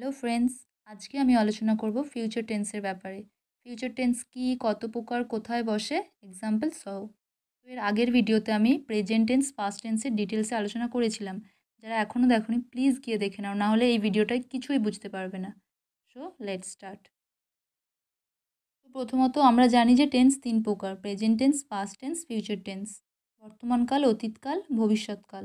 hello friends আজকে আমি আলোচনা করব ফিউচার টেন্সের ব্যাপারে ফিউচার টেন্স কি কত প্রকার কোথায় বসে এক্সাম্পল সহ তো এর আগের ভিডিওতে আমি প্রেজেন্ট টেন্স পাস্ট টেন্সের ডিটেলসে আলোচনা করেছিলাম যারা এখনও দেখনি প্লিজ গিয়ে দেখে নাও নাহলে এই ভিডিওটায় কিছুই বুঝতে পারবে না সো লেট স্টার্ট তো প্রথমত আমরা জানি যে টেন্স তিন প্রকার present tense past tense future tense বর্তমানকাল অতীতকাল ভবিষ্যৎকাল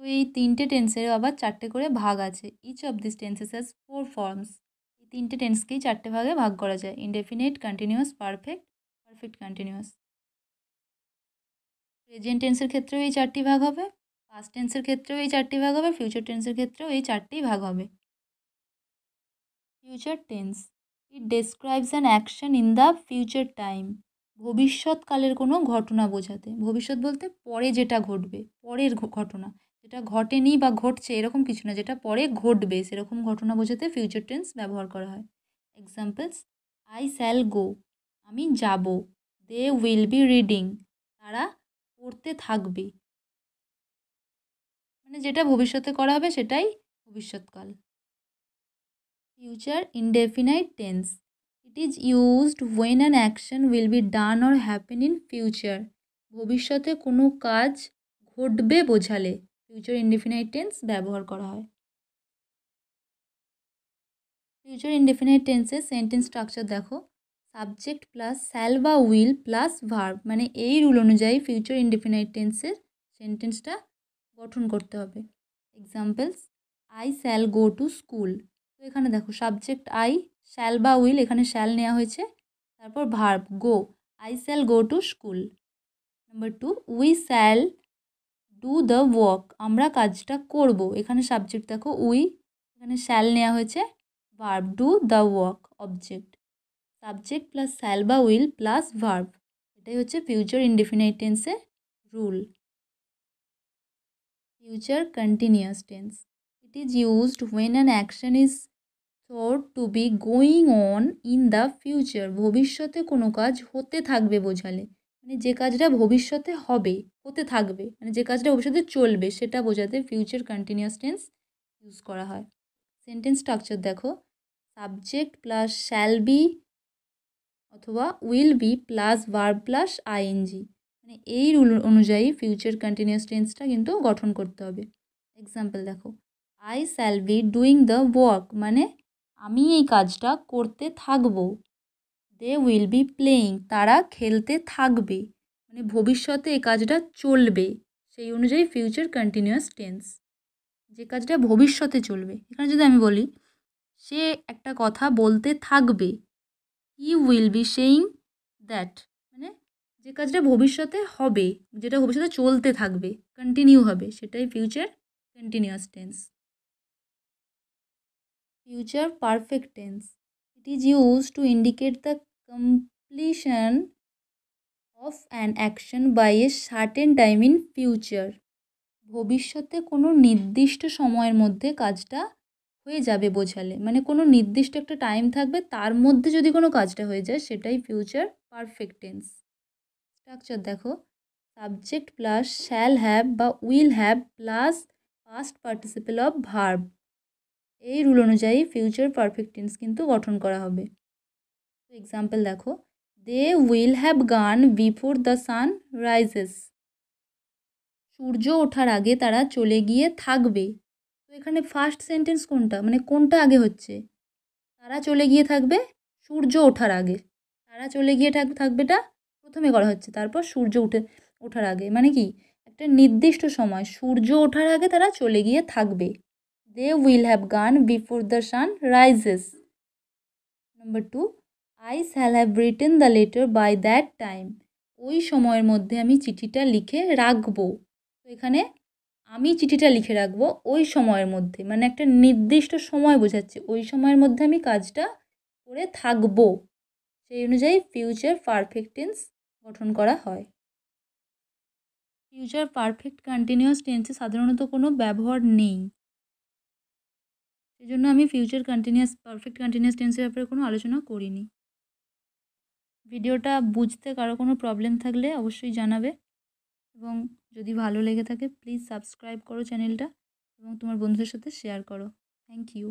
তো এই তিনটে টেন্সেরও আবার চারটে করে ভাগ আছে each of this tenses has four forms এই তিনটে টেন্সকেই চারটে ভাগে ভাগ করা যায় indefinite continuous perfect perfect continuous present টেন্সের ক্ষেত্রেও এই চারটি ভাগ হবে পাস্ট টেন্সের ক্ষেত্রেও এই চারটি ভাগ হবে ফিউচার টেন্সের ক্ষেত্রেও এই চারটি ভাগ হবে future tense it describes an action in the future time ভবিষ্যৎকালের কোনো ঘটনা বোঝাতে ভবিষ্যৎ বলতে পরে যেটা ঘটবে পরের ঘটনা যেটা ঘটেনি বা ঘটছে এরকম কিছু না যেটা পরে ঘটবে সেরকম ঘটনা বোঝাতে ফিউচার টেন্স ব্যবহার করা হয় এক্সাম্পলস আই শ্যাল গো আমি যাব দে উইল বি রিডিং তারা পড়তে থাকবে মানে যেটা ভবিষ্যতে করা হবে সেটাই ভবিষ্যৎকাল future indefinite tense it is used when an action will be done or happen in future ভবিষ্যতে কোনো কাজ ঘটবে বোঝালে ফিউচার ইনডিফিনাইট টেন্স ব্যবহার করা হয় ফিউচার ইনডিফিনাইট টেন্সে সেন্টেন্স স্ট্রাকচার দেখো সাবজেক্ট প্লাস স্যাল বা উইল প্লাস ভার্ব মানে এই রুল অনুযায়ী ফিউচার ইনডিফিনাইট টেন্সের সেন্টেন্সটা গঠন করতে হবে examples I shall go to school তো এখানে দেখো সাবজেক্ট আই শ্যাল বা উইল এখানে শ্যাল নেওয়া হয়েছে তারপর verb go I shall go to school number two we shall do the work আমরা কাজটা করব এখানে সাবজেক্ট দেখো উই এখানে শ্যাল নেওয়া হয়েছে verb do the work object subject plus shall বা উইল প্লাস ভার্ব এটাই হচ্ছে future indefinite rule future continuous tense it is used when an action is thought to be going on in the future ভবিষ্যতে কোনো কাজ হতে থাকবে বোঝালে মানে যে কাজটা ভবিষ্যতে হবে হতে থাকবে মানে যে কাজটা ভবিষ্যতে চলবে সেটা বোঝাতে ফিউচার কন্টিনিউয়াস টেন্স ইউজ করা হয় সেন্টেন্স স্ট্রাকচার দেখো সাবজেক্ট প্লাস শ্যাল বি অথবা will be plus verb plus ING মানে এই রুল অনুযায়ী ফিউচার কন্টিনিউয়াস টেন্সটা কিন্তু গঠন করতে হবে এক্সাম্পল দেখো I shall be doing the work মানে আমি এই কাজটা করতে থাকবো দে উইল বি প্লেয়িং তারা খেলতে থাকবে মানে ভবিষ্যতে এই কাজটা চলবে সেই অনুযায়ী ফিউচার কন্টিনিউয়াস টেন্স যে কাজটা ভবিষ্যতে চলবে এখানে যদি আমি বলি সে একটা কথা বলতে থাকবে he will be saying that মানে যে কাজটা ভবিষ্যতে হবে যেটা ভবিষ্যতে চলতে থাকবে কন্টিনিউ হবে সেটাই future continuous tense future perfect tense it is use to indicate the completion of an action by a certain time in future ভবিষ্যতে কোনো নির্দিষ্ট সময়ের মধ্যে কাজটা হয়ে যাবে বোঝালে মানে কোনো নির্দিষ্ট একটা টাইম থাকবে তার মধ্যে যদি কোনো কাজটা হয়ে যায় সেটাই ফিউচার পারফেক্টেন্স স্ট্রাকচার দেখো সাবজেক্ট প্লাস শ্যাল হ্যাভ বা will have plus past participle of verb এই রুল অনুযায়ী ফিউচার পারফেক্টেন্স কিন্তু গঠন করা হবে এক্সাম্পল দেখো they will have gone before the sun rises সূর্য ওঠার আগে তারা চলে গিয়ে থাকবে তো এখানে ফার্স্ট সেন্টেন্স কোনটা মানে কোনটা আগে হচ্ছে তারা চলে গিয়ে থাকবে সূর্য ওঠার আগে তারা চলে গিয়ে থাক থাকবেটা প্রথমে করা হচ্ছে তারপর সূর্য উঠে ওঠার আগে মানে কি একটা নির্দিষ্ট সময় সূর্য ওঠার আগে তারা চলে গিয়ে থাকবে they will have gone before the sun rises number two I shall have written the letter by that time ওই সময়ের মধ্যে আমি চিঠিটা লিখে রাখবো তো এখানে আমি চিঠিটা লিখে রাখবো ওই সময়ের মধ্যে মানে একটা নির্দিষ্ট সময় বোঝাচ্ছে ওই সময়ের মধ্যে আমি কাজটা করে থাকবো সেই অনুযায়ী ফিউচার পারফেক্ট টেন্স গঠন করা হয় ফিউচার পারফেক্ট কন্টিনিউয়াস টেন্সে সাধারণত কোনো ব্যবহার নেই সেজন্য আমি ফিউচার কন্টিনিউয়াস পারফেক্ট কন্টিনিউয়াস টেন্সের ব্যাপারে কোনো আলোচনা করিনি ভিডিওটা বুঝতে কারো কোনো প্রবলেম থাকলে অবশ্যই জানাবে এবং যদি ভালো লেগে থাকে প্লিজ সাবস্ক্রাইব করো চ্যানেলটা এবং তোমার বন্ধুদের সাথে শেয়ার করো থ্যাংক ইউ